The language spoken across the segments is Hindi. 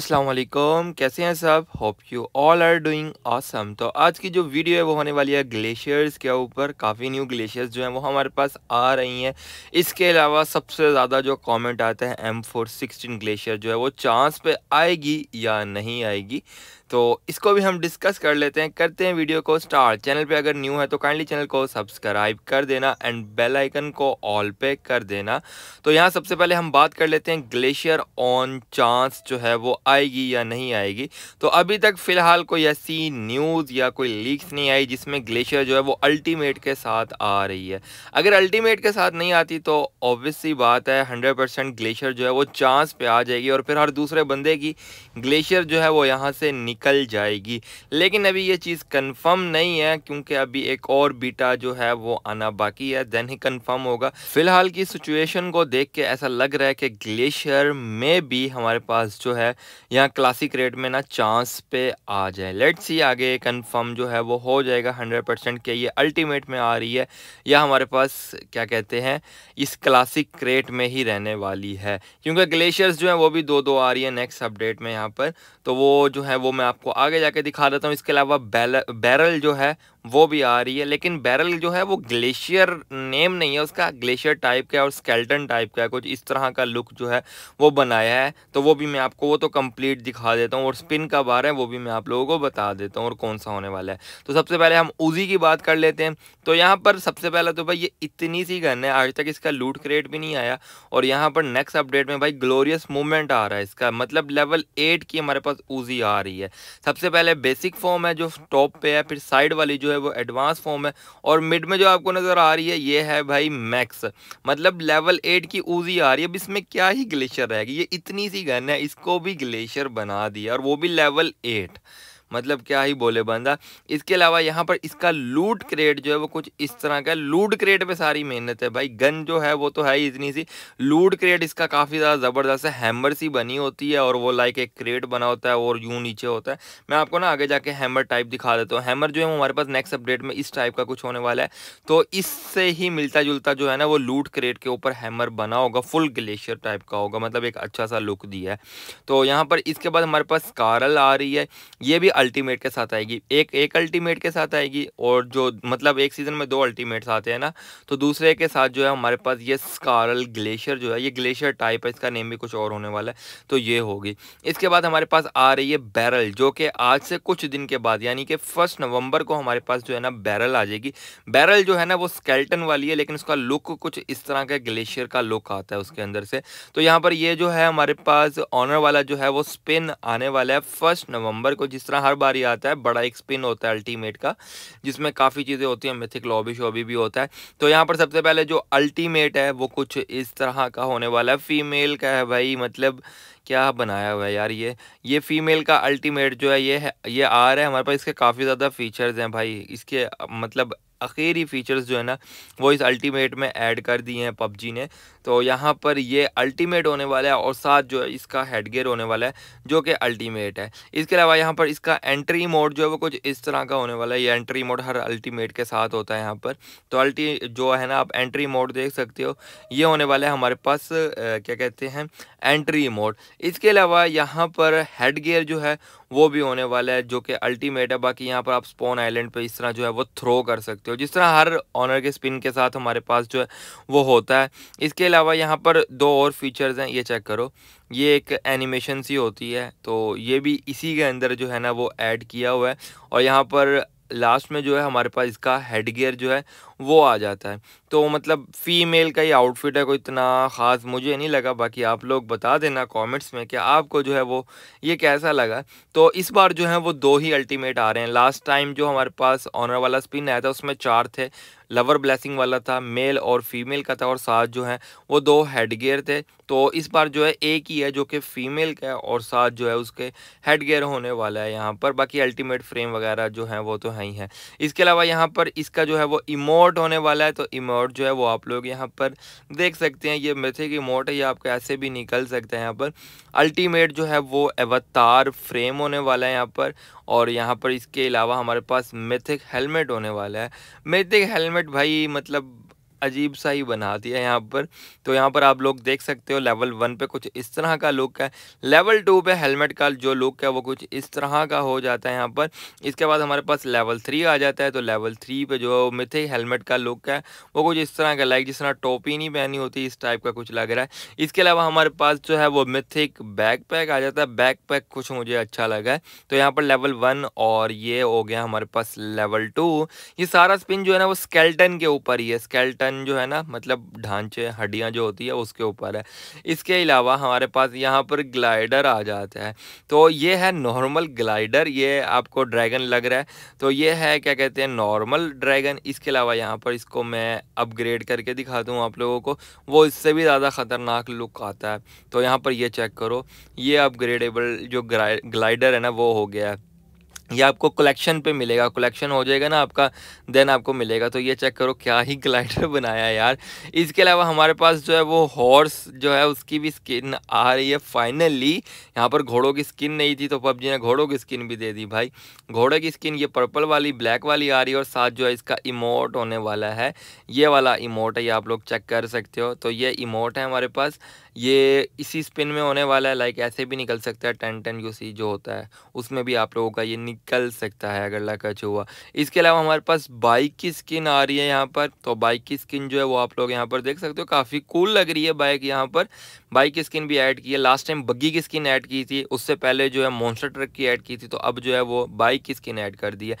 असलम कैसे हैं सब hope you all are doing awesome तो आज की जो वीडियो है वो होने वाली है ग्लेशियर्स के ऊपर काफ़ी न्यू ग्लेशियर्स जो हैं वो हमारे पास आ रही हैं इसके अलावा सबसे ज़्यादा जो कमेंट आते हैं एम फोर सिक्सटीन ग्लेशियर जो है वो चांस पे आएगी या नहीं आएगी तो इसको भी हम डिस्कस कर लेते हैं करते हैं वीडियो को स्टार्ट चैनल पे अगर न्यू है तो काइंडली चैनल को सब्सक्राइब कर देना एंड बेल आइकन को ऑल पे कर देना तो यहाँ सबसे पहले हम बात कर लेते हैं ग्लेशियर ऑन चांस जो है वो आएगी या नहीं आएगी तो अभी तक फ़िलहाल कोई ऐसी न्यूज़ या कोई लीक्स नहीं आई जिसमें ग्लेशियर जो है वो अल्टीमेट के साथ आ रही है अगर अल्टीमेट के साथ नहीं आती तो ऑब्वियसली बात है हंड्रेड ग्लेशियर जो है वो चांस पर आ जाएगी और फिर हर दूसरे बंदे की ग्लेशियर जो है वो यहाँ से निक निकल जाएगी लेकिन अभी ये चीज़ कंफर्म नहीं है क्योंकि अभी एक और बीटा जो है वो आना बाकी है देन ही कंफर्म होगा फिलहाल की सिचुएशन को देख के ऐसा लग रहा है कि ग्लेशियर में भी हमारे पास जो है यहाँ क्लासिक रेट में ना चांस पे आ जाए लेट्स सी आगे कन्फर्म जो है वो हो जाएगा हंड्रेड परसेंट ये अल्टीमेट में आ रही है या हमारे पास क्या कहते हैं इस क्लासिक क्रेट में ही रहने वाली है क्योंकि ग्लेशियर्स जो हैं वो भी दो दो आ रही है नेक्स्ट अपडेट में यहाँ पर तो वो जो है वो मैं आपको आगे जाके दिखा देता हूँ इसके अलावा बैरल जो है वो भी आ रही है लेकिन बैरल जो है वो ग्लेशियर नेम नहीं है उसका ग्लेशियर टाइप का है और स्केल्टन टाइप का है कुछ इस तरह का लुक जो है वो बनाया है तो वो भी मैं आपको वो तो कंप्लीट दिखा देता हूँ और स्पिन का बार है वो भी मैं आप लोगों को बता देता हूँ और कौन सा होने वाला है तो सबसे पहले हम उजी की बात कर लेते हैं तो यहाँ पर सबसे पहला तो भाई ये इतनी सी गन है आज तक इसका लूट क्रिएट भी नहीं आया और यहाँ पर नेक्स्ट अपडेट में भाई ग्लोरियस मूवमेंट आ रहा है इसका मतलब लेवल एट की हमारे पास ऊजी आ रही है सबसे पहले बेसिक फॉर्म है जो टॉप पे है फिर साइड वाली जो है वो एडवांस फॉर्म है और मिड में जो आपको नज़र आ रही है ये है भाई मैक्स मतलब लेवल एट की ऊजी आ रही है अब इसमें क्या ही ग्लेशियर रहेगी ये इतनी सी गन है इसको भी ग्लेशियर बना दिया और वो भी लेवल एट मतलब क्या ही बोले बंदा इसके अलावा यहाँ पर इसका लूट क्रेट जो है वो कुछ इस तरह का लूट क्रेट पे सारी मेहनत है भाई गन जो है वो तो है ही इतनी सी लूट क्रेट इसका काफ़ी ज़्यादा ज़बरदस्त है हैमर सी बनी होती है और वो लाइक एक क्रेट बना होता है और यूँ नीचे होता है मैं आपको ना आगे जाके हैमर टाइप दिखा देता हूँ हैमर जो है हमारे पास नेक्स्ट अपडेट में इस टाइप का कुछ होने वाला है तो इससे ही मिलता जुलता जो है ना वो लूट क्रेट के ऊपर हैमर बना होगा फुल ग्लेशियर टाइप का होगा मतलब एक अच्छा सा लुक दिया है तो यहाँ पर इसके बाद हमारे पास कारल आ रही है ये भी अल्टीमेट के साथ आएगी एक एक अल्टीमेट के साथ आएगी और जो मतलब एक सीज़न में दो अल्टीमेट्स आते हैं ना तो दूसरे के साथ जो है हमारे पास ये स्कारल ग्लेशियर जो है ये ग्लेशियर टाइप है इसका नेम भी कुछ और होने वाला है तो ये होगी इसके बाद हमारे पास आ रही है बैरल जो कि आज से कुछ दिन के बाद यानी कि फर्स्ट नवंबर को हमारे पास जो है ना बैरल आ जाएगी बैरल जो है ना वो स्केल्टन वाली है लेकिन उसका लुक कुछ इस तरह का ग्लेशियर का लुक आता है उसके अंदर से तो यहाँ पर ये जो है हमारे पास ऑनर वाला जो है वो स्पिन आने वाला है फर्स्ट नवंबर को जिस तरह हर बार ही आता है बड़ा एक स्पिन होता है अल्टीमेट का जिसमें काफ़ी चीज़ें होती हैं मिथिक लॉबी शॉबी भी होता है तो यहाँ पर सबसे पहले जो अल्टीमेट है वो कुछ इस तरह का होने वाला है फीमेल का है भाई मतलब क्या बनाया हुआ है यार ये ये फीमेल का अल्टीमेट जो है ये है ये आ रहा है हमारे पास इसके काफ़ी ज़्यादा फीचर्स हैं भाई इसके मतलब आखिरी फीचर्स जो है ना वो इस अल्टीमेट में ऐड कर दिए हैं पबजी ने तो यहाँ पर ये अल्टीमेट होने वाला है और साथ जो है इसका हेडगेयर होने वाला है जो कि अल्टीमेट है इसके अलावा यहाँ पर इसका एंट्री मोड जो है वो कुछ इस तरह का होने वाला है ये एंट्री मोड हर अल्टीमेट के साथ होता है यहाँ पर तो अल्टी जो है ना आप एंट्री मोड देख सकते हो ये होने वाला है हमारे पास क्या कहते हैं एंट्री मोड इसके अलावा यहाँ पर हेड जो है वो भी होने वाला है जो कि अल्टीमेट है बाकी यहाँ पर आप स्पोन आइलैंड पे इस तरह जो है वो थ्रो कर सकते हो जिस तरह हर ऑनर के स्पिन के साथ हमारे पास जो है वो होता है इसके अलावा यहाँ पर दो और फीचर्स हैं ये चेक करो ये एक एनिमेशन सी होती है तो ये भी इसी के अंदर जो है ना वो ऐड किया हुआ है और यहाँ पर लास्ट में जो है हमारे पास इसका हेड गियर जो है वो आ जाता है तो मतलब फ़ीमेल का ही आउटफिट है कोई इतना ख़ास मुझे नहीं लगा बाकी आप लोग बता देना कमेंट्स में कि आपको जो है वो ये कैसा लगा तो इस बार जो है वो दो ही अल्टीमेट आ रहे हैं लास्ट टाइम जो हमारे पास ऑनर वाला स्पिन आया था उसमें चार थे लवर ब्लेसिंग वाला था मेल और फीमेल का था और साथ जो है वो दो हेड गेयर थे तो इस बार जो है एक ही है जो कि फीमेल का है और साथ जो है उसके हेड गेयर होने वाला है यहाँ पर बाकी अल्टीमेट फ्रेम वगैरह जो है वो तो है ही है इसके अलावा यहाँ पर इसका जो है वो इमोट इमोट होने वाला है तो इमोट जो है वो आप लोग यहाँ पर देख सकते हैं ये मिथिक इमोट है ये आपके ऐसे भी निकल सकते हैं यहाँ पर अल्टीमेट जो है वो एवतार फ्रेम होने वाला है यहाँ पर और यहाँ पर इसके अलावा हमारे पास मिथिक हेलमेट होने वाला है मिथिक हेलमेट भाई मतलब अजीब सा ही बना दिया यहाँ पर तो यहाँ पर आप लोग देख सकते हो लेवल वन पे कुछ इस तरह का लुक है लेवल टू पे हेलमेट का जो लुक है वो कुछ इस तरह का हो जाता है यहाँ पर इसके बाद हमारे पास लेवल थ्री आ जाता है तो लेवल थ्री पे जो मिथिक हेलमेट का लुक है वो कुछ इस तरह का लाइक जिस तरह टोपी नहीं पहनी होती इस टाइप का कुछ लग रहा है इसके अलावा हमारे पास जो है वो मिथिक पैक आ जाता है पैक कुछ मुझे अच्छा लगा है तो यहाँ पर लेवल वन और ये हो गया हमारे पास लेवल टू ये सारा स्पिन जो है ना वो स्केल्टन के ऊपर ही है स्केल्टन तन जो है ना मतलब ढांचे हड्डियाँ जो होती है उसके ऊपर है इसके अलावा हमारे पास यहाँ पर ग्लाइडर आ जाता है तो ये है नॉर्मल ग्लाइडर ये आपको ड्रैगन लग रहा है तो ये है क्या कहते हैं नॉर्मल ड्रैगन इसके अलावा यहाँ पर इसको मैं अपग्रेड करके दिखा दूँ आप लोगों को वो इससे भी ज़्यादा ख़तरनाक लुक आता है तो यहाँ पर ये चेक करो ये अपग्रेडेबल जो ग्लाइडर है ना वो हो गया है ये आपको कलेक्शन पे मिलेगा कलेक्शन हो जाएगा ना आपका देन आपको मिलेगा तो ये चेक करो क्या ही ग्लाइडर बनाया है यार इसके अलावा हमारे पास जो है वो हॉर्स जो है उसकी भी स्किन आ रही है फाइनली यहाँ पर घोड़ों की स्किन नहीं थी तो पबजी ने घोड़ों की स्किन भी दे दी भाई घोड़े की स्किन ये पर्पल वाली ब्लैक वाली आ रही है और साथ जो है इसका इमोट होने वाला है ये वाला इमोट है ये आप लोग चेक कर सकते हो तो ये इमोट है हमारे पास ये इसी स्पिन में होने वाला है लाइक ऐसे भी निकल सकता है टेन टेन यू सी जो होता है उसमें भी आप लोगों का ये निकल सकता है अगर लक अच्छा हुआ इसके अलावा हमारे पास बाइक की स्किन आ रही है यहाँ पर तो बाइक की स्किन जो है वो आप लोग यहाँ पर देख सकते हो काफ़ी कूल लग रही है बाइक यहाँ पर बाइक की स्किन भी ऐड की है लास्ट टाइम बग्गी की स्किन ऐड की थी उससे पहले जो है मोन्स्टर ट्रक की ऐड की थी तो अब जो है वो बाइक की स्किन ऐड कर दी है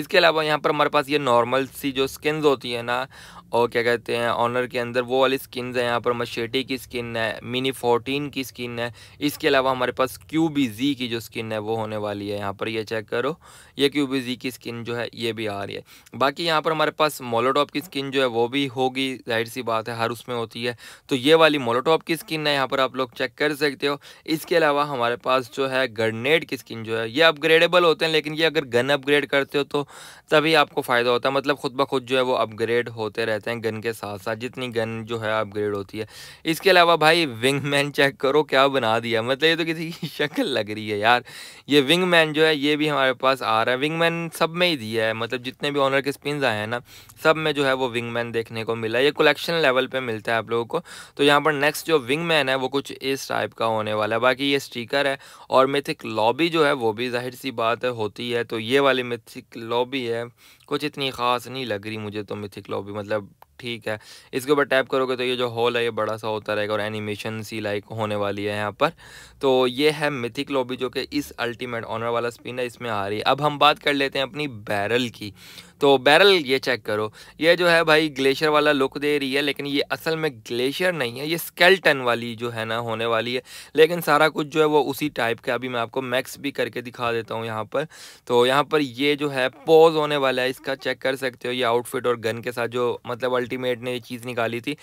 इसके अलावा यहाँ पर हमारे पास ये नॉर्मल सी जो स्किन होती है ना और क्या कहते हैं ऑनर के अंदर वो वाली स्किन है यहाँ पर मशेटी की स्किन है मिनी फोर्टीन की स्किन है इसके अलावा हमारे पास क्यू बी जी की जो स्किन है वो होने वाली है यहाँ पर ये चेक करो ये क्यू बी जी की स्किन जो है ये भी आ रही है बाकी यहाँ पर हमारे पास मोलोटॉप की स्किन जो है वो भी होगी जाहिर सी बात है हर उसमें होती है तो ये वाली मोलोटॉप की स्किन है यहाँ पर आप लोग चेक कर सकते हो इसके अलावा हमारे पास जो है गर्नेड की स्किन जो है ये अपग्रेडेबल होते हैं लेकिन ये अगर गन अपग्रेड करते हो तो तभी आपको फ़ायदा होता है मतलब खुद ब खुद जो है वो अपग्रेड होते रहते रहते हैं गन के साथ साथ जितनी गन जो है अपग्रेड होती है इसके अलावा भाई विंग मैन चेक करो क्या बना दिया मतलब ये तो किसी की शक्ल लग रही है यार ये विंग मैन जो है ये भी हमारे पास आ रहा है विंग मैन सब में ही दिया है मतलब जितने भी ऑनर के स्पिन आए हैं ना सब में जो है वो विंग मैन देखने को मिला ये कलेक्शन लेवल पर मिलता है आप लोगों को तो यहाँ पर नेक्स्ट जो विंग मैन है वो कुछ इस टाइप का होने वाला है बाकी ये स्टीकर है और मिथिक लॉबी जो है वो भी जाहिर सी बात होती है तो ये वाली मिथिक लॉबी है कुछ इतनी ख़ास नहीं लग रही मुझे तो मिथिक लॉबी मतलब ठीक है इसके ऊपर टैप करोगे तो ये जो हॉल है ये बड़ा सा होता रहेगा और एनिमेशन सी लाइक होने वाली है यहाँ पर तो ये है मिथिक लॉबी जो कि इस अल्टीमेट ऑनर वाला स्पिन है इसमें आ रही है अब हम बात कर लेते हैं अपनी बैरल की तो बैरल ये चेक करो ये जो है भाई ग्लेशियर वाला लुक दे रही है लेकिन ये असल में ग्लेशियर नहीं है ये स्केल्टन वाली जो है ना होने वाली है लेकिन सारा कुछ जो है वो उसी टाइप का अभी मैं आपको मैक्स भी करके दिखा देता हूँ यहाँ पर तो यहाँ पर ये जो है पोज होने वाला है इसका चेक कर सकते हो ये आउटफिट और गन के साथ जो मतलब अल्टीमेट ने ये चीज़ निकाली थी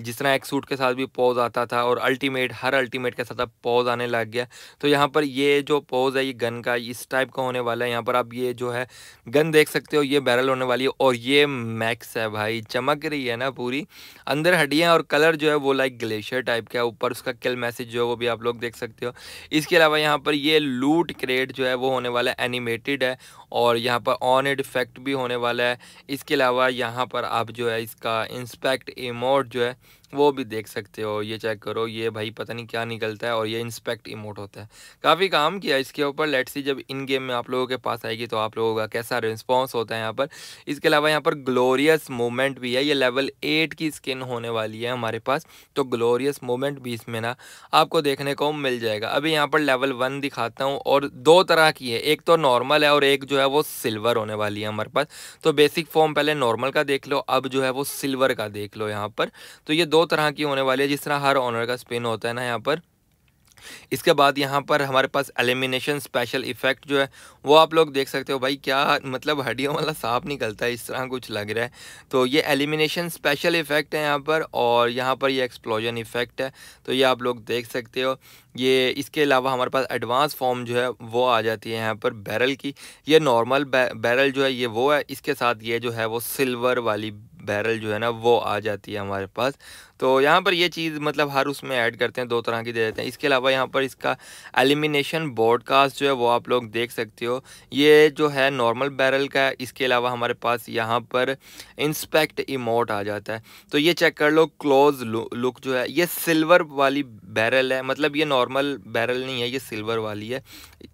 जिस तरह एक सूट के साथ भी पोज आता था और अल्टीमेट हर अल्टीमेट के साथ अब पोज आने लग गया तो यहाँ पर ये जो पोज है ये गन का इस टाइप का होने वाला है यहाँ पर आप ये जो है गन देख सकते हो ये बैरल वायरल होने वाली है और ये मैक्स है भाई चमक रही है ना पूरी अंदर हड्डियाँ और कलर जो है वो लाइक ग्लेशियर टाइप का है ऊपर उसका किल मैसेज जो है वो भी आप लोग देख सकते हो इसके अलावा यहाँ पर ये लूट क्रेट जो है वो होने वाला एनिमेटेड है और यहाँ पर ऑन एड इफेक्ट भी होने वाला है इसके अलावा यहाँ पर आप जो है इसका इंस्पेक्ट इमोट जो है वो भी देख सकते हो ये चेक करो ये भाई पता नहीं क्या निकलता है और ये इंस्पेक्ट इमोट होता है काफ़ी काम किया इसके ऊपर लेट्स सी जब इन गेम में आप लोगों के पास आएगी तो आप लोगों का कैसा रिस्पॉन्स होता है यहाँ पर इसके अलावा यहाँ पर ग्लोरियस मोमेंट भी है ये लेवल एट की स्किन होने वाली है हमारे पास तो ग्लोरियस मोमेंट भी इसमें ना आपको देखने को मिल जाएगा अभी यहाँ पर लेवल वन दिखाता हूँ और दो तरह की है एक तो नॉर्मल है और एक जो है वो सिल्वर होने वाली है हमारे पास तो बेसिक फॉर्म पहले नॉर्मल का देख लो अब जो है वो सिल्वर का देख लो यहाँ पर तो ये दो तरह की होने वाली है जिस तरह हर ऑनर का स्पिन होता है ना यहाँ पर इसके बाद यहाँ पर हमारे पास एलिमिनेशन स्पेशल इफेक्ट जो है वो आप लोग देख सकते हो भाई क्या मतलब हड्डियों वाला सांप निकलता है इस तरह कुछ लग रहा है तो ये एलिमिनेशन स्पेशल इफेक्ट है यहाँ पर और यहाँ पर ये एक्सप्लोजन इफेक्ट है तो ये आप लोग देख सकते हो ये इसके अलावा हमारे पास एडवांस फॉर्म जो है वो आ जाती है यहाँ पर बैरल की ये नॉर्मल बैरल जो है ये वो है इसके साथ ये जो है वो सिल्वर वाली बैरल जो है ना वो आ जाती है हमारे पास तो यहाँ पर ये चीज़ मतलब हर उसमें ऐड करते हैं दो तरह की दे देते हैं इसके अलावा यहाँ पर इसका एलिमिनेशन ब्रॉडकास्ट जो है वो आप लोग देख सकते हो ये जो है नॉर्मल बैरल का इसके अलावा हमारे पास यहाँ पर इंस्पेक्ट इमोट आ जाता है तो ये चेक कर लो क्लोज लुक जो है ये सिल्वर वाली बैरल है मतलब ये नॉर्मल बैरल नहीं है ये सिल्वर वाली है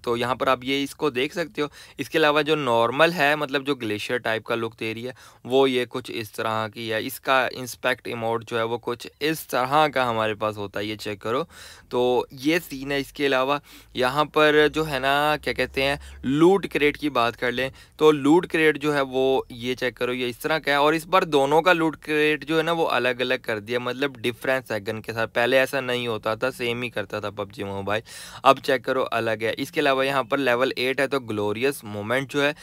तो यहाँ पर आप ये इसको देख सकते हो इसके अलावा जो नॉर्मल है मतलब जो ग्लेशियर टाइप का लुक दे रही है वो ये कुछ इस तरह की है इसका इंस्पेक्ट इमोट जो है वो कुछ कुछ इस तरह का हमारे पास होता है ये चेक करो तो ये सीन है इसके अलावा यहाँ पर जो है ना क्या कहते हैं लूट क्रेट की बात कर लें तो लूट क्रेट जो है वो ये चेक करो ये इस तरह का है और इस बार दोनों का लूट क्रेट जो है ना वो अलग अलग कर दिया मतलब डिफरेंस है गन के साथ पहले ऐसा नहीं होता था सेम ही करता था पबजी मोबाइल अब चेक करो अलग है इसके अलावा यहाँ पर लेवल एट है तो ग्लोरियस मोमेंट जो है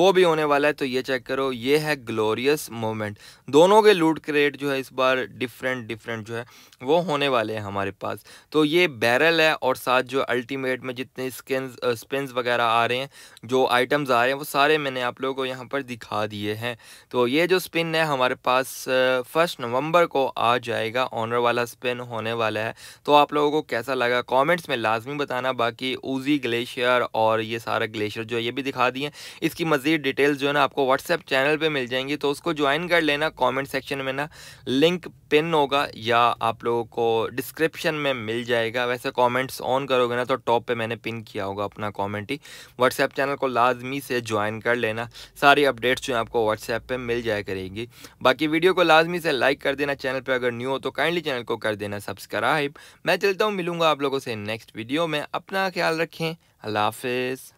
वो भी होने वाला है तो ये चेक करो ये है ग्लोरियस मोमेंट दोनों के लूट क्रेट जो है इस बार डिफरेंट डिफरेंट डिफरेंट जो है वो होने वाले हैं हमारे पास तो ये बैरल है और साथ जो अल्टीमेट में जितने स्किन स्पिन्स वगैरह आ रहे हैं जो आइटम्स आ रहे हैं वो सारे मैंने आप लोगों को यहाँ पर दिखा दिए हैं तो ये जो स्पिन है हमारे पास फर्स्ट नवंबर को आ जाएगा ऑनर वाला स्पिन होने वाला है तो आप लोगों को कैसा लगा कॉमेंट्स में लाजमी बताना बाकी ऊजी ग्लेशियर और ये सारा ग्लेशियर जो है ये भी दिखा दिए इसकी मज़ीद डिटेल्स जो है ना आपको व्हाट्सएप चैनल पर मिल जाएंगी तो उसको ज्वाइन कर लेना कॉमेंट सेक्शन में ना लिंक पिन होगा या आप लोगों को डिस्क्रिप्शन में मिल जाएगा वैसे कमेंट्स ऑन करोगे ना तो टॉप पे मैंने पिन किया होगा अपना कमेंट ही व्हाट्सएप चैनल को लाजमी से ज्वाइन कर लेना सारी अपडेट्स जो आपको व्हाट्सएप पे मिल जाया करेगी बाकी वीडियो को लाजमी से लाइक कर देना चैनल पर अगर न्यू हो तो काइंडली चैनल को कर देना सब्सक्राइब मैं चलता हूँ मिलूंगा आप लोगों से नेक्स्ट वीडियो में अपना ख्याल रखें अल्लाह हाफिज़